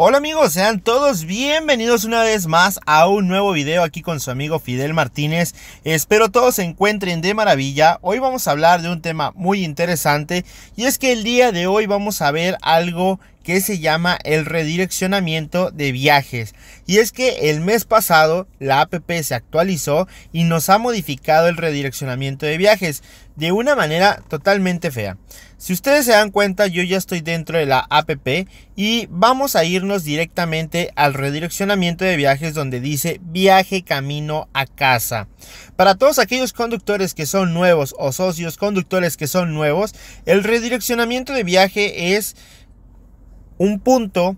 Hola amigos, sean todos bienvenidos una vez más a un nuevo video aquí con su amigo Fidel Martínez. Espero todos se encuentren de maravilla. Hoy vamos a hablar de un tema muy interesante y es que el día de hoy vamos a ver algo que se llama el redireccionamiento de viajes. Y es que el mes pasado la APP se actualizó y nos ha modificado el redireccionamiento de viajes de una manera totalmente fea. Si ustedes se dan cuenta, yo ya estoy dentro de la APP y vamos a irnos directamente al redireccionamiento de viajes donde dice viaje camino a casa. Para todos aquellos conductores que son nuevos o socios conductores que son nuevos, el redireccionamiento de viaje es un punto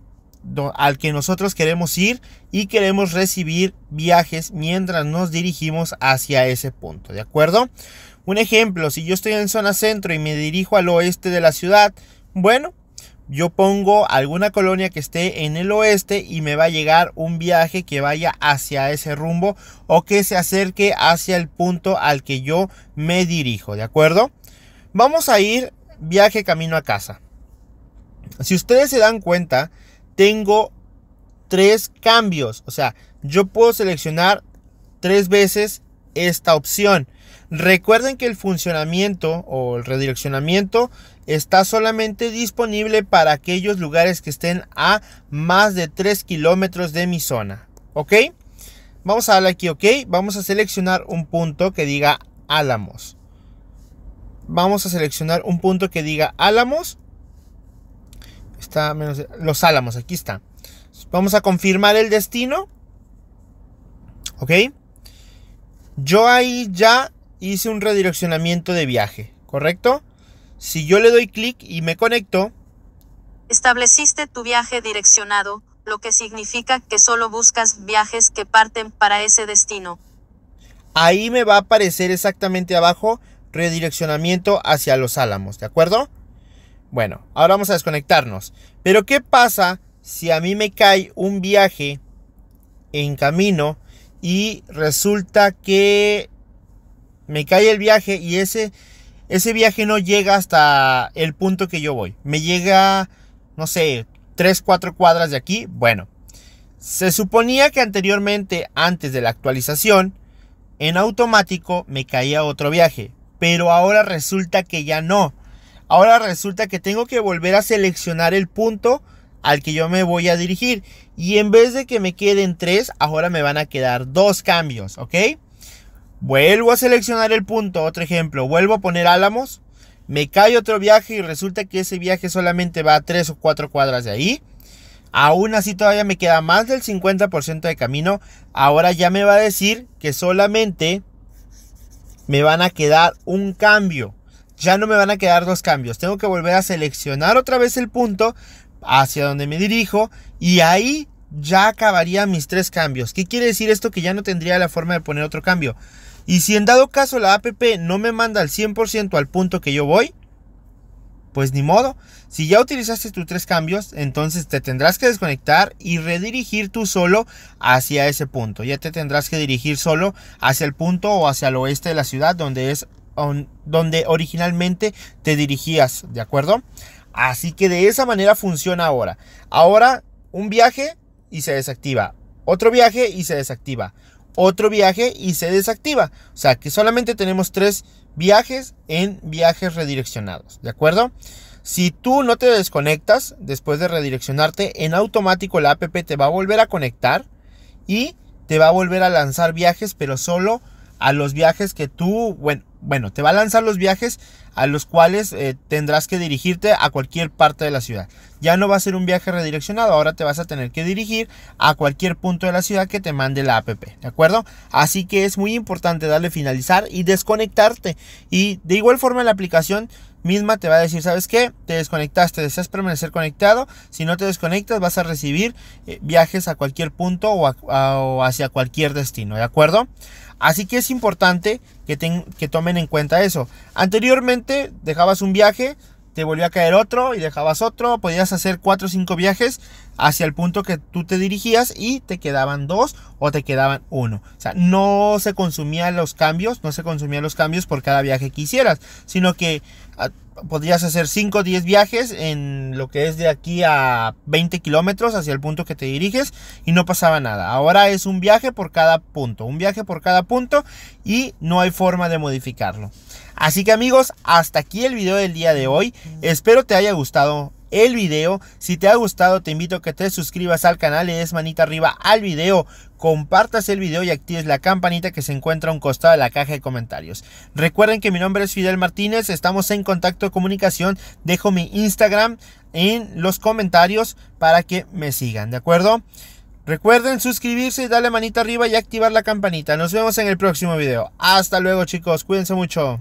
al que nosotros queremos ir y queremos recibir viajes mientras nos dirigimos hacia ese punto, ¿de acuerdo? Un ejemplo, si yo estoy en zona centro y me dirijo al oeste de la ciudad, bueno, yo pongo alguna colonia que esté en el oeste y me va a llegar un viaje que vaya hacia ese rumbo o que se acerque hacia el punto al que yo me dirijo, ¿de acuerdo? Vamos a ir viaje camino a casa. Si ustedes se dan cuenta, tengo tres cambios. O sea, yo puedo seleccionar tres veces esta opción. Recuerden que el funcionamiento o el redireccionamiento está solamente disponible para aquellos lugares que estén a más de 3 kilómetros de mi zona. ¿Ok? Vamos a darle aquí OK. Vamos a seleccionar un punto que diga Álamos. Vamos a seleccionar un punto que diga Álamos está menos... Los Álamos, aquí está. Vamos a confirmar el destino. ¿Ok? Yo ahí ya hice un redireccionamiento de viaje, ¿correcto? Si yo le doy clic y me conecto... Estableciste tu viaje direccionado, lo que significa que solo buscas viajes que parten para ese destino. Ahí me va a aparecer exactamente abajo redireccionamiento hacia los álamos, ¿de acuerdo? Bueno, ahora vamos a desconectarnos. Pero ¿qué pasa si a mí me cae un viaje en camino y resulta que me cae el viaje y ese, ese viaje no llega hasta el punto que yo voy? Me llega, no sé, 3, 4 cuadras de aquí. Bueno, se suponía que anteriormente, antes de la actualización, en automático me caía otro viaje. Pero ahora resulta que ya no. Ahora resulta que tengo que volver a seleccionar el punto al que yo me voy a dirigir. Y en vez de que me queden tres, ahora me van a quedar dos cambios, ¿ok? Vuelvo a seleccionar el punto, otro ejemplo, vuelvo a poner álamos, me cae otro viaje y resulta que ese viaje solamente va a tres o cuatro cuadras de ahí. Aún así todavía me queda más del 50% de camino. Ahora ya me va a decir que solamente me van a quedar un cambio ya no me van a quedar dos cambios. Tengo que volver a seleccionar otra vez el punto hacia donde me dirijo y ahí ya acabaría mis tres cambios. ¿Qué quiere decir esto? Que ya no tendría la forma de poner otro cambio. Y si en dado caso la APP no me manda al 100% al punto que yo voy, pues ni modo. Si ya utilizaste tus tres cambios, entonces te tendrás que desconectar y redirigir tú solo hacia ese punto. Ya te tendrás que dirigir solo hacia el punto o hacia el oeste de la ciudad donde es donde originalmente te dirigías, ¿de acuerdo? Así que de esa manera funciona ahora. Ahora un viaje y se desactiva. Otro viaje y se desactiva. Otro viaje y se desactiva. O sea que solamente tenemos tres viajes en viajes redireccionados. ¿De acuerdo? Si tú no te desconectas después de redireccionarte, en automático la app te va a volver a conectar y te va a volver a lanzar viajes, pero solo a los viajes que tú, bueno, bueno, te va a lanzar los viajes a los cuales eh, tendrás que dirigirte a cualquier parte de la ciudad. Ya no va a ser un viaje redireccionado, ahora te vas a tener que dirigir a cualquier punto de la ciudad que te mande la APP, ¿de acuerdo? Así que es muy importante darle finalizar y desconectarte. Y de igual forma la aplicación misma te va a decir, ¿sabes qué? Te desconectaste, deseas permanecer conectado. Si no te desconectas, vas a recibir eh, viajes a cualquier punto o hacia cualquier destino, ¿de acuerdo? Así que es importante que, que tomen en cuenta eso. Anteriormente dejabas un viaje, te volvía a caer otro y dejabas otro, podías hacer 4 o 5 viajes hacia el punto que tú te dirigías y te quedaban dos o te quedaban uno. O sea, no se consumían los cambios, no se consumían los cambios por cada viaje que hicieras, sino que ah, podrías hacer 5 o 10 viajes en lo que es de aquí a 20 kilómetros hacia el punto que te diriges y no pasaba nada. Ahora es un viaje por cada punto, un viaje por cada punto y no hay forma de modificarlo. Así que amigos, hasta aquí el video del día de hoy. Espero te haya gustado el video. Si te ha gustado, te invito a que te suscribas al canal, y des manita arriba al video, compartas el video y actives la campanita que se encuentra a un costado de la caja de comentarios. Recuerden que mi nombre es Fidel Martínez, estamos en contacto de comunicación, dejo mi Instagram en los comentarios para que me sigan, ¿de acuerdo? Recuerden suscribirse, darle manita arriba y activar la campanita. Nos vemos en el próximo video. Hasta luego chicos, cuídense mucho.